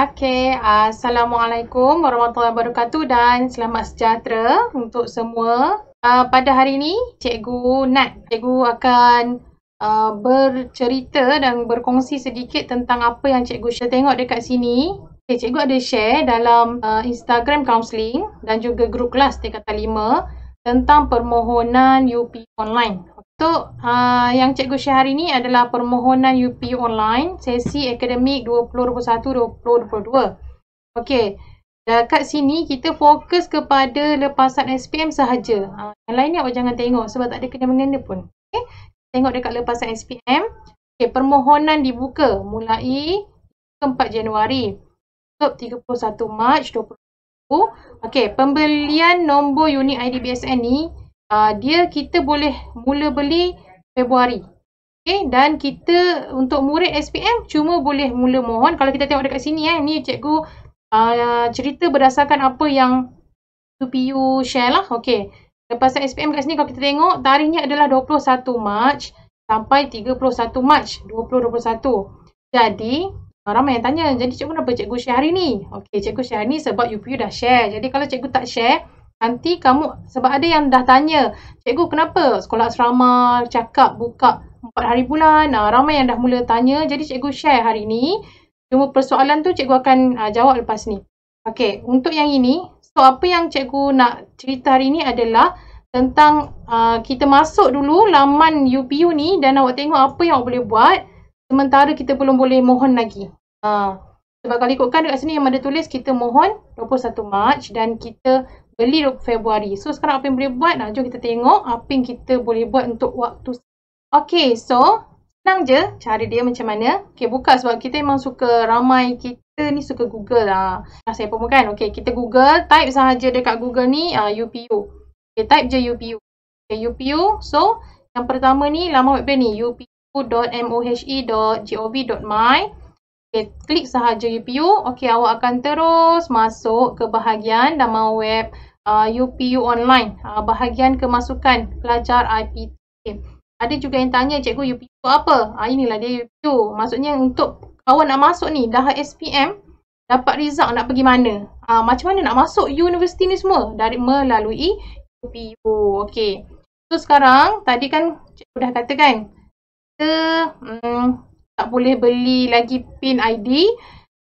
Okay, Assalamualaikum warahmatullahi wabarakatuh dan selamat sejahtera untuk semua. Uh, pada hari ini, Cikgu Nat, Cikgu akan uh, bercerita dan berkongsi sedikit tentang apa yang Cikgu share tengok dekat sini. Okay, eh, Cikgu ada share dalam uh, Instagram counselling dan juga grup kelas Tingkatan 5 tentang permohonan UP online. Untuk uh, yang Cikgu share hari ni adalah permohonan UP online sesi akademik 2021-2022. Okey, dekat sini kita fokus kepada lepasan SPM sahaja. Uh, yang lain ni awak jangan tengok sebab tak ada kena-mengena pun. Okey, tengok dekat lepasan SPM. Okey, permohonan dibuka mulai 4 Januari. Tutup 31 Mac 2022. Okey, pembelian nombor unit ID BSN ni Ah, dia kita boleh mula beli Februari. Okay, dan kita untuk murid SPM cuma boleh mula mohon kalau kita tengok dekat sini eh ni cikgu uh, cerita berdasarkan apa yang PU share lah. Okey. Lepas SPM kat sini kalau kita tengok tarikhnya adalah 21 Mac sampai 31 Mac 2021. Jadi ah, ramai yang tanya jadi cikgu kenapa cikgu share hari ni? okay? cikgu share hari ni sebab UPU dah share. Jadi kalau cikgu tak share nanti kamu sebab ada yang dah tanya cikgu kenapa sekolah asrama cakap buka 4 hari bulan uh, ramai yang dah mula tanya jadi cikgu share hari ni cuma persoalan tu cikgu akan uh, jawab lepas ni okey untuk yang ini so apa yang cikgu nak cerita hari ni adalah tentang uh, kita masuk dulu laman UPU ni dan awak tengok apa yang awak boleh buat sementara kita belum boleh mohon lagi uh, sebab kalau ikutkan dekat sini yang ada tulis kita mohon 21 Mac dan kita early February. So sekarang apa yang boleh buat? Nah, jom kita tengok apa yang kita boleh buat untuk waktu. Okay, so senang je cari dia macam mana. Okay, buka sebab kita memang suka ramai kita ni suka Google lah. Nah, saya pun kan. Okay, kita Google. Type sahaja dekat Google ni uh, ah, UPU. Okay, type je UPU. Okay, UPU. So, yang pertama ni laman web ni upu.mohe.gov.my Okay, klik sahaja UPU. Okay, awak akan terus masuk ke bahagian nama web UPU uh, online uh, bahagian kemasukan pelajar IPT. Ada juga yang tanya cikgu UPU apa? Ah uh, inilah dia UPU. Maksudnya untuk kawan nak masuk ni dah SPM dapat result nak pergi mana? Ah uh, macam mana nak masuk universiti ni semua dari melalui UPU. Okey. So sekarang tadi kan cikgu dah katakan kita hmm, tak boleh beli lagi PIN ID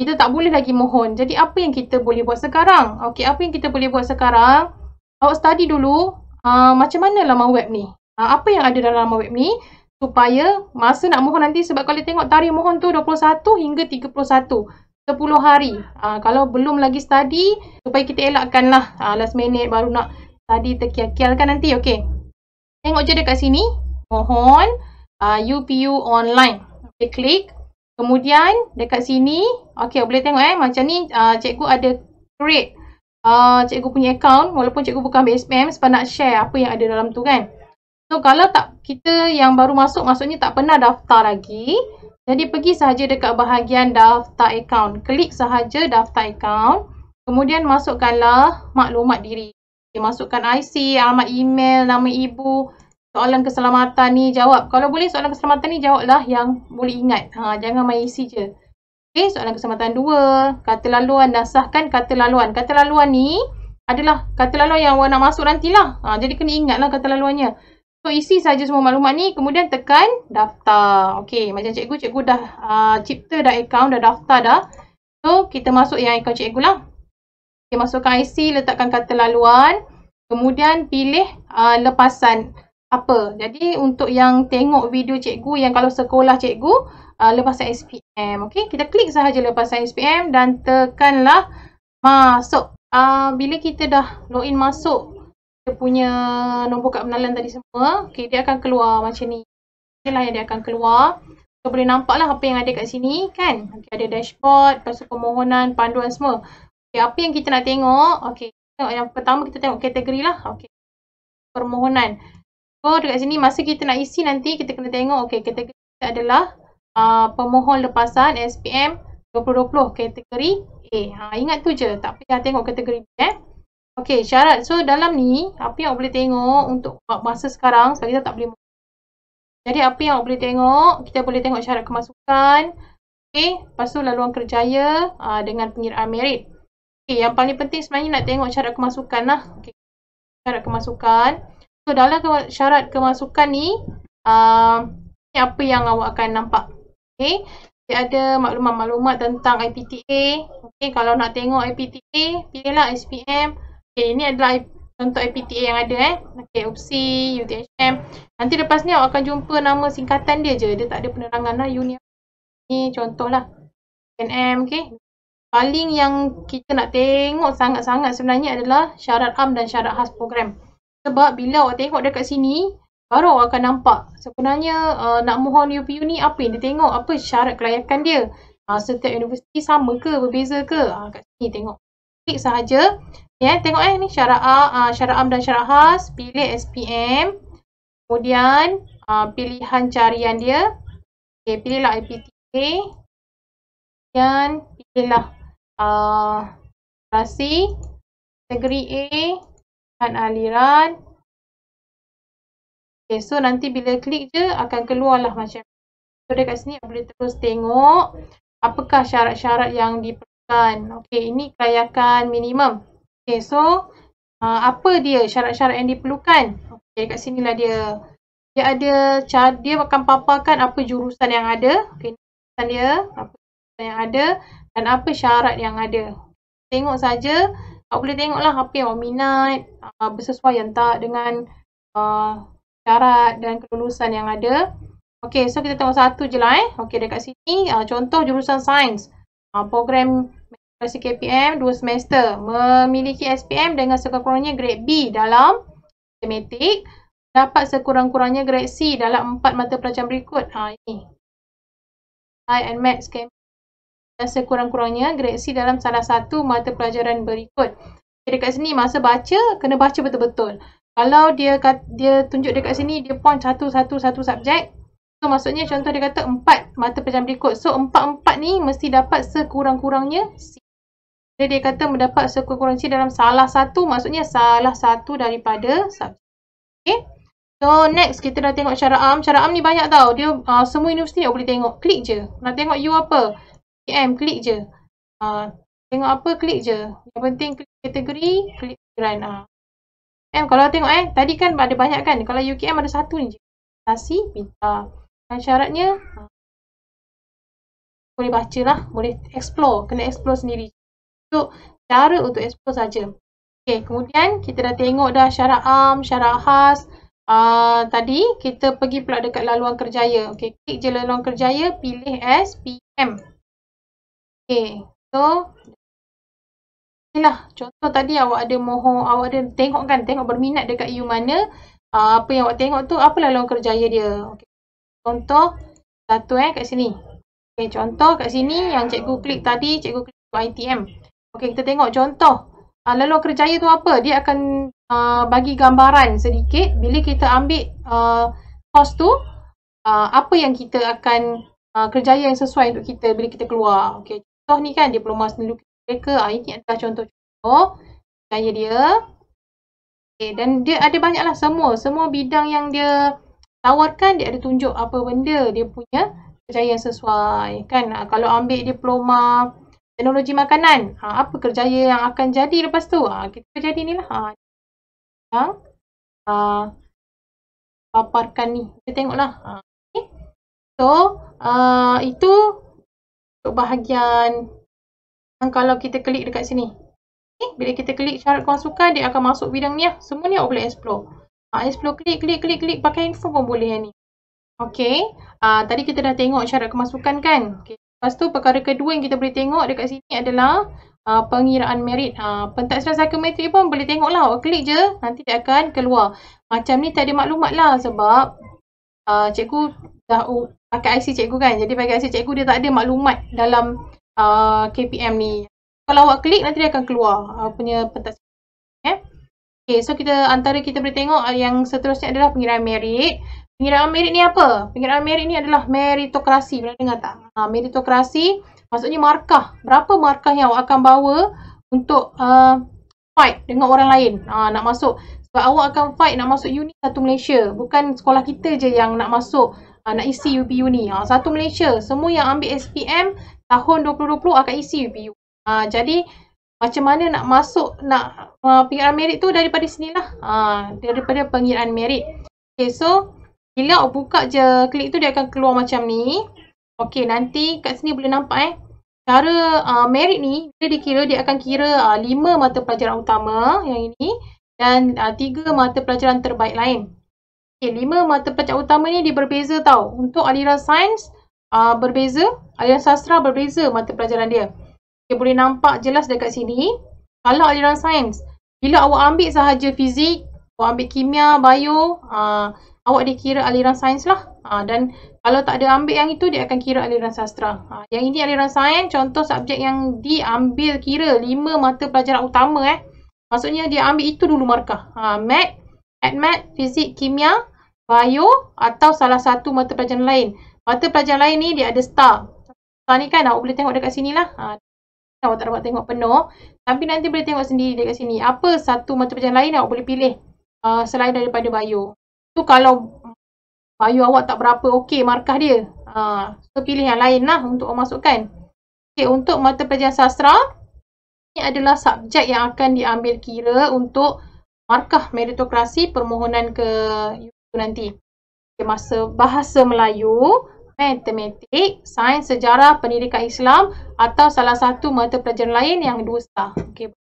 kita tak boleh lagi mohon. Jadi apa yang kita boleh buat sekarang? Okey, apa yang kita boleh buat sekarang? Awak study dulu uh, macam mana laman web ni? Uh, apa yang ada dalam laman web ni supaya masa nak mohon nanti sebab kalau tengok tarikh mohon tu 21 hingga 31. 10 hari. Uh, kalau belum lagi study supaya kita elakkanlah uh, last minute baru nak study terkial-kial kan nanti. Okey. Tengok je dekat sini. Mohon uh, UPU online. Okey, klik. Kemudian dekat sini, okey boleh tengok eh macam ni uh, cikgu ada create uh, cikgu punya account walaupun cikgu bukan BSPM sebab nak share apa yang ada dalam tu kan. So kalau tak kita yang baru masuk maksudnya tak pernah daftar lagi. Jadi pergi sahaja dekat bahagian daftar account. Klik sahaja daftar account. Kemudian masukkanlah maklumat diri. Dia masukkan IC, alamat email, nama ibu, soalan keselamatan ni jawab. Kalau boleh soalan keselamatan ni jawablah yang boleh ingat. Ha, jangan main isi je. Okey, soalan keselamatan dua. Kata laluan dah sahkan kata laluan. Kata laluan ni adalah kata laluan yang awak nak masuk nantilah. Ha, jadi kena ingatlah kata laluannya. So, isi saja semua maklumat ni. Kemudian tekan daftar. Okey, macam cikgu, cikgu dah uh, cipta dah account, dah daftar dah. So, kita masuk yang account cikgu lah. Okay, masukkan IC, letakkan kata laluan. Kemudian pilih uh, Lepasan apa. Jadi untuk yang tengok video cikgu yang kalau sekolah cikgu uh, lepas SPM. Okey, kita klik sahaja lepas SPM dan tekanlah masuk. Uh, bila kita dah login masuk, kita punya nombor kad pengenalan tadi semua. Okey, dia akan keluar macam ni. Inilah yang dia akan keluar. Kita boleh nampak lah apa yang ada kat sini kan. Okay, ada dashboard, pasal permohonan, panduan semua. Okey, apa yang kita nak tengok? Okey, yang pertama kita tengok kategori lah. Okey, permohonan. So oh, dekat sini masa kita nak isi nanti kita kena tengok okey kategori kita adalah uh, pemohon lepasan SPM 2020 kategori A. Ha, ingat tu je tak payah tengok kategori B eh. Okey syarat so dalam ni apa yang awak boleh tengok untuk masa sekarang sebab kita tak boleh jadi apa yang awak boleh tengok, kita boleh tengok syarat kemasukan. Okey, lepas tu laluan kerjaya aa, uh, dengan pengiraan merit. Okey, yang paling penting sebenarnya nak tengok syarat kemasukan lah. Okey, syarat kemasukan. So dalam syarat kemasukan ni, uh, apa yang awak akan nampak. Okay. Dia ada maklumat-maklumat tentang IPTA. Okay, kalau nak tengok IPTA, pilihlah SPM. Okay, ini adalah contoh IPTA yang ada eh. Okay, UPSI, UTHM. Nanti lepas ni awak akan jumpa nama singkatan dia je. Dia tak ada penerangan lah. Uni Ni contohlah. NM, okay. Paling yang kita nak tengok sangat-sangat sebenarnya adalah syarat am dan syarat khas program. Sebab bila awak tengok dekat sini, baru awak akan nampak sebenarnya uh, nak mohon UPU ni apa yang dia tengok, apa syarat kelayakan dia. Uh, setiap universiti sama ke, berbeza ke? Uh, kat sini tengok. Klik sahaja. Yeah, tengok eh ni syarat A, uh, syarat am dan syarat khas. Pilih SPM. Kemudian uh, pilihan carian dia. Okay, pilihlah IPTK. Kemudian pilihlah uh, Rasi, Negeri A, Pilihan aliran. Okay, so nanti bila klik je akan keluarlah macam ni. So dekat sini boleh terus tengok apakah syarat-syarat yang diperlukan. Okay, ini kelayakan minimum. Okay, so uh, apa dia syarat-syarat yang diperlukan? Okay, dekat lah dia. Dia ada, dia akan paparkan apa jurusan yang ada. Okay, jurusan dia, apa jurusan yang ada dan apa syarat yang ada. Tengok saja Awak boleh tengoklah apa yang awak minat, uh, yang tak dengan uh, syarat dan kelulusan yang ada. Okey, so kita tengok satu je lah eh. Okey, dekat sini uh, contoh jurusan sains. Uh, program matrikulasi KPM dua semester memiliki SPM dengan sekurang-kurangnya grade B dalam matematik dapat sekurang-kurangnya grade C dalam empat mata pelajaran berikut. Ha, ini. I and Max came sekurang-kurangnya greksi dalam salah satu mata pelajaran berikut. Okay, dekat sini masa baca kena baca betul-betul. Kalau dia dia tunjuk dekat sini dia point satu-satu satu subjek. So maksudnya contoh dia kata empat mata pelajaran berikut. So empat-empat ni mesti dapat sekurang-kurangnya C. Jadi dia kata mendapat sekurang-kurangnya C dalam salah satu maksudnya salah satu daripada subjek. Okay. So next kita dah tengok cara am. Cara am ni banyak tau. Dia uh, semua universiti ni boleh tengok. Klik je. Nak tengok you apa. PM, klik je. Uh, tengok apa, klik je. Yang penting klik kategori, klik grant. Uh. Ah. PM, kalau tengok eh, tadi kan ada banyak kan. Kalau UKM ada satu ni je. Nasi, pinta. Dan syaratnya, uh, boleh baca lah. Boleh explore. Kena explore sendiri. So, cara untuk explore saja. Okay, kemudian kita dah tengok dah syarat am, syarat khas. Uh, tadi kita pergi pula dekat laluan kerjaya. Okay, klik je laluan kerjaya, pilih SPM. Okay, so Inilah contoh tadi awak ada moho, awak ada tengok kan, tengok berminat dekat you mana uh, Apa yang awak tengok tu, apalah lawan kerjaya dia okay. Contoh satu eh kat sini okay, Contoh kat sini yang cikgu klik tadi, cikgu klik tu ITM Okay kita tengok contoh uh, ah, Lawan kerjaya tu apa, dia akan uh, bagi gambaran sedikit Bila kita ambil uh, ah, course tu uh, Apa yang kita akan uh, kerjaya yang sesuai untuk kita bila kita keluar okay contoh ni kan diploma seni lukis mereka ah, ini adalah contoh-contoh gaya dia okay, dan dia ada banyaklah semua semua bidang yang dia tawarkan dia ada tunjuk apa benda dia punya kerjaya sesuai kan ah, kalau ambil diploma teknologi makanan ah, apa kerjaya yang akan jadi lepas tu ah, kita jadi ni lah ah, yang ah, paparkan ni kita tengoklah ah, okay. so ah, itu untuk bahagian yang kalau kita klik dekat sini. Okay. Eh, bila kita klik syarat kemasukan, dia akan masuk bidang ni lah. Semua ni awak boleh explore. Ha, explore, klik, klik, klik, klik. Pakai info pun boleh yang ni. Okay. Uh, ha, tadi kita dah tengok syarat kemasukan kan. Okay. Lepas tu perkara kedua yang kita boleh tengok dekat sini adalah uh, pengiraan merit. Uh, ha, pentaksiran psikometri pun boleh tengok lah. Awak klik je, nanti dia akan keluar. Macam ni tak ada maklumat lah sebab uh, cikgu dah pakai IC cikgu kan. Jadi pakai IC cikgu dia tak ada maklumat dalam uh, KPM ni. Kalau awak klik nanti dia akan keluar uh, punya pentas. Yeah. Okay, so kita antara kita boleh tengok uh, yang seterusnya adalah pengiraan merit. Pengiraan merit ni apa? Pengiraan merit ni adalah meritokrasi. Pernah dengar tak? Ha, meritokrasi maksudnya markah. Berapa markah yang awak akan bawa untuk uh, fight dengan orang lain ha, nak masuk. Sebab awak akan fight nak masuk uni satu Malaysia. Bukan sekolah kita je yang nak masuk uh, nak isi UPU ni. Uh, satu Malaysia, semua yang ambil SPM tahun 2020 akan isi UPU. Uh, ah, jadi macam mana nak masuk nak uh, pengiraan merit tu daripada sinilah. Uh, daripada pengiraan merit. Okay, so bila awak buka je klik tu dia akan keluar macam ni. Okay, nanti kat sini boleh nampak eh. Cara uh, merit ni, dia dikira dia akan kira uh, 5 mata pelajaran utama yang ini dan uh, 3 mata pelajaran terbaik lain. Okay, lima mata pelajaran utama ni dia berbeza tau. Untuk aliran sains uh, berbeza, aliran sastra berbeza mata pelajaran dia. Okay, boleh nampak jelas dekat sini. Kalau aliran sains, bila awak ambil sahaja fizik, awak ambil kimia, bio, uh, awak dikira aliran sains lah. Uh, dan kalau tak ada ambil yang itu, dia akan kira aliran sastra. Uh, yang ini aliran sains, contoh subjek yang diambil kira lima mata pelajaran utama eh. Maksudnya dia ambil itu dulu markah. Uh, math, at fizik, kimia, bio atau salah satu mata pelajaran lain. Mata pelajaran lain ni dia ada star. Star ni kan awak boleh tengok dekat sini lah. Ha, awak tak dapat tengok penuh. Tapi nanti boleh tengok sendiri dekat sini. Apa satu mata pelajaran lain awak boleh pilih uh, selain daripada bio. Tu kalau bio awak tak berapa okey markah dia. Ha, so pilih yang lain lah untuk awak masukkan. Okay, untuk mata pelajaran sastra, ini adalah subjek yang akan diambil kira untuk markah meritokrasi permohonan ke UTU nanti. Okay, masa bahasa Melayu, matematik, sains, sejarah, pendidikan Islam atau salah satu mata pelajaran lain yang dua star. Okay.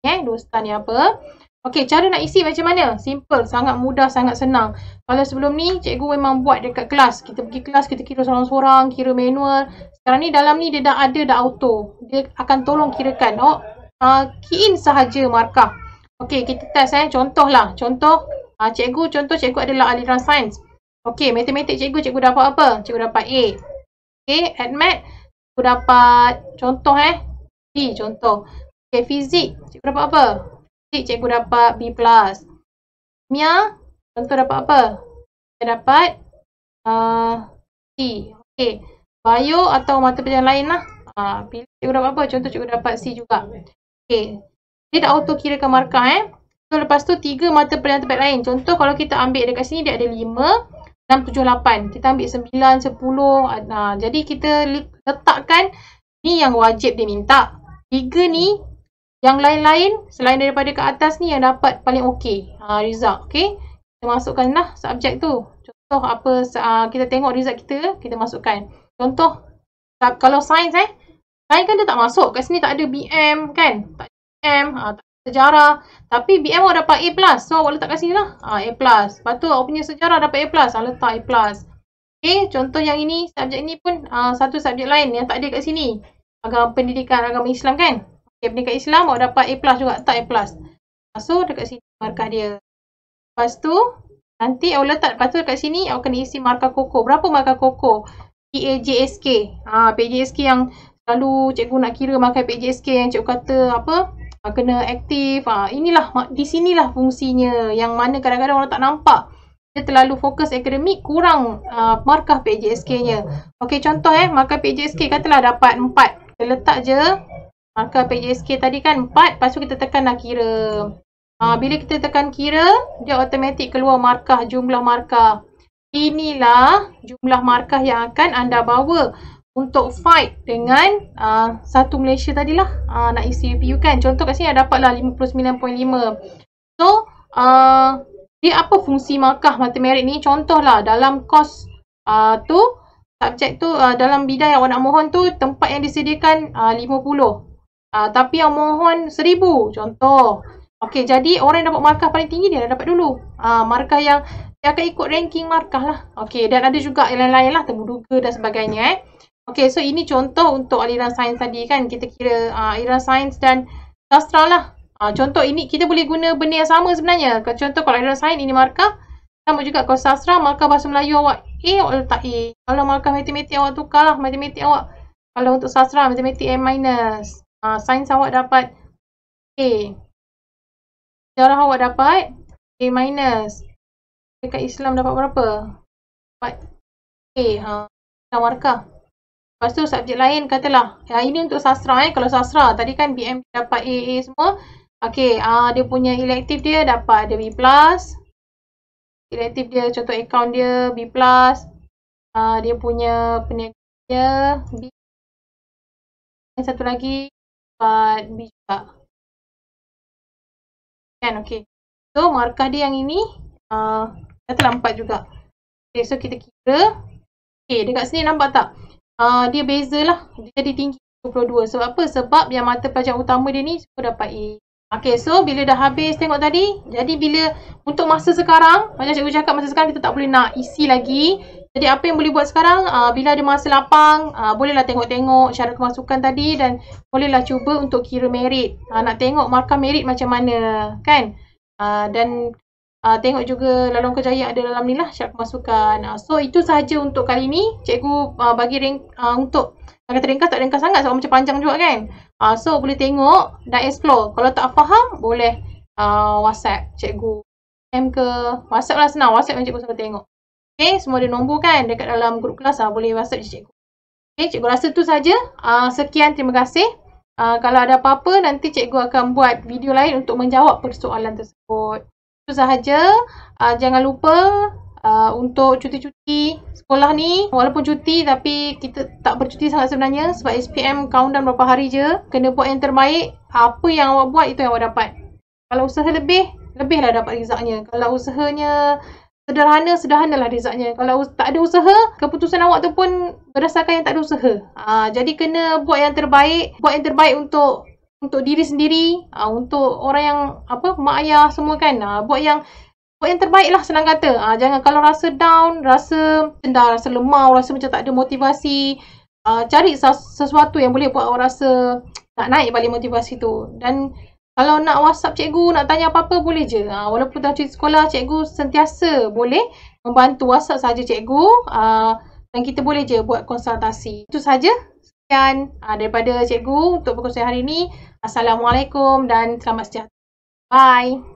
Okay, eh, dua star ni apa? Okey, cara nak isi macam mana? Simple, sangat mudah, sangat senang. Kalau sebelum ni, cikgu memang buat dekat kelas. Kita pergi kelas, kita kira seorang-seorang, kira manual. Sekarang ni dalam ni dia dah ada, dah auto. Dia akan tolong kirakan. Oh, uh, key in sahaja markah. Okey, kita test eh. Contohlah. Contoh. Ha, cikgu, contoh cikgu adalah aliran sains. Okey, matematik cikgu, cikgu dapat apa? Cikgu dapat A. Okey, at mat, cikgu dapat contoh eh. B, contoh. Okey, fizik, cikgu dapat apa? Fizik, cikgu dapat B+. Mia, contoh dapat apa? Kita dapat uh, C. Okey, bio atau mata pelajaran lain lah. Uh, cikgu dapat apa? Contoh cikgu dapat C juga. Okey, dia tak auto kirakan markah eh. So lepas tu tiga mata pelajaran tempat lain. Contoh kalau kita ambil dekat sini dia ada lima enam tujuh lapan Kita ambil sembilan sepuluh Nah, ah, jadi kita letakkan ni yang wajib dia minta. Tiga ni yang lain-lain selain daripada ke atas ni yang dapat paling okey. Ha, result okey. Kita masukkan lah subjek tu. Contoh apa ha, kita tengok result kita kita masukkan. Contoh kalau sains eh. Sains kan dia tak masuk. Kat sini tak ada BM kan. Tak BM uh, ah, sejarah tapi BM awak dapat A plus so awak letak kat sini lah uh, A plus lepas tu awak punya sejarah dapat A plus uh, letak A plus ok contoh yang ini subjek ini pun uh, satu subjek lain yang tak ada kat sini agama pendidikan agama Islam kan Okay, pendidikan Islam awak dapat A plus juga letak A plus so dekat sini markah dia lepas tu nanti awak letak lepas tu dekat sini awak kena isi markah koko berapa markah koko PAJSK ah PAJSK yang selalu cikgu nak kira markah PAJSK yang cikgu kata apa Ah, kena aktif. Ha, inilah, di sinilah fungsinya yang mana kadang-kadang orang tak nampak. Dia terlalu fokus akademik, kurang uh, markah PJSK-nya. Okey, contoh eh, markah PJSK katalah dapat 4. Kita letak je markah PJSK tadi kan 4, lepas tu kita tekan nak lah kira. Ha, bila kita tekan kira, dia automatik keluar markah, jumlah markah. Inilah jumlah markah yang akan anda bawa untuk fight dengan uh, satu Malaysia tadilah uh, nak isi UPU kan. Contoh kat sini dah dapatlah 59.5. So, uh, dia apa fungsi markah matematik ni? Contohlah dalam kos uh, tu, subjek tu uh, dalam bidang yang awak nak mohon tu tempat yang disediakan uh, 50. Uh, tapi yang mohon seribu contoh Okey jadi orang yang dapat markah paling tinggi dia dah dapat dulu uh, Markah yang dia akan ikut ranking markah lah Okey dan ada juga yang lain-lain lah temuduga dan sebagainya eh Okey, so ini contoh untuk aliran sains tadi kan. Kita kira uh, aliran sains dan sastra lah. Uh, contoh ini kita boleh guna benda yang sama sebenarnya. Contoh kalau aliran sains ini markah. Sama juga kalau sastra markah bahasa Melayu awak A, awak letak A. Kalau markah matematik awak tukarlah matematik awak. Kalau untuk sastra matematik A minus. Uh, sains awak dapat A. Sejarah awak dapat A minus. Dekat Islam dapat berapa? Dapat A. Ha. Dan markah. Lepas tu subjek lain katalah, ya, ini untuk sastra eh. Kalau sastra tadi kan BM dapat AA semua. Okey, uh, dia punya elektif dia dapat ada B+. elektif dia, contoh account dia B+. Uh, dia punya peniaga dia B. Yang satu lagi dapat B juga. Kan, okey. So, markah dia yang ini uh, katalah 4 juga. Okey, so kita kira. Okey, dekat sini nampak tak? uh, dia bezalah. Dia jadi tinggi 22. Sebab apa? Sebab yang mata pelajaran utama dia ni semua dapat A. Okay, so bila dah habis tengok tadi, jadi bila untuk masa sekarang, macam cikgu cakap masa sekarang kita tak boleh nak isi lagi. Jadi apa yang boleh buat sekarang, uh, bila ada masa lapang, uh, bolehlah tengok-tengok cara kemasukan tadi dan bolehlah cuba untuk kira merit. Uh, nak tengok markah merit macam mana, kan? Uh, dan uh, tengok juga lalong kejayaan ada dalam ni lah syarat pemasukan. Uh, ah, so itu sahaja untuk kali ni. Cikgu uh, bagi ring, uh, untuk kata ringkas tak ringkas sangat sebab macam panjang juga kan. Uh, so boleh tengok dan explore. Kalau tak faham boleh uh, whatsapp cikgu. M ke whatsapp lah senang. Whatsapp cikgu sama tengok. Okay semua ada nombor kan dekat dalam grup kelas lah. Boleh whatsapp je cikgu. Okay cikgu rasa tu sahaja. Uh, sekian terima kasih. Uh, kalau ada apa-apa, nanti cikgu akan buat video lain untuk menjawab persoalan tersebut sahaja. Uh, jangan lupa uh, untuk cuti-cuti sekolah ni. Walaupun cuti tapi kita tak bercuti sangat sebenarnya. Sebab SPM countdown berapa hari je. Kena buat yang terbaik. Apa yang awak buat itu yang awak dapat. Kalau usaha lebih, lebihlah dapat rezeknya. Kalau usahanya sederhana, sederhanalah rezeknya. Kalau tak ada usaha, keputusan awak tu pun berdasarkan yang tak ada usaha. Uh, jadi kena buat yang terbaik. Buat yang terbaik untuk untuk diri sendiri, uh, untuk orang yang apa mak ayah semua kan. Uh, buat yang buat yang terbaiklah senang kata. Uh, jangan kalau rasa down, rasa sendal, rasa lemah, rasa macam tak ada motivasi, uh, cari sesuatu yang boleh buat orang rasa nak naik balik motivasi tu. Dan kalau nak WhatsApp cikgu, nak tanya apa-apa boleh je. Uh, walaupun dah cuti sekolah, cikgu sentiasa boleh membantu WhatsApp saja cikgu. Uh, dan kita boleh je buat konsultasi. Itu saja sekian uh, daripada cikgu untuk perkongsian hari ini. Assalamualaikum dan selamat sejahtera. Bye.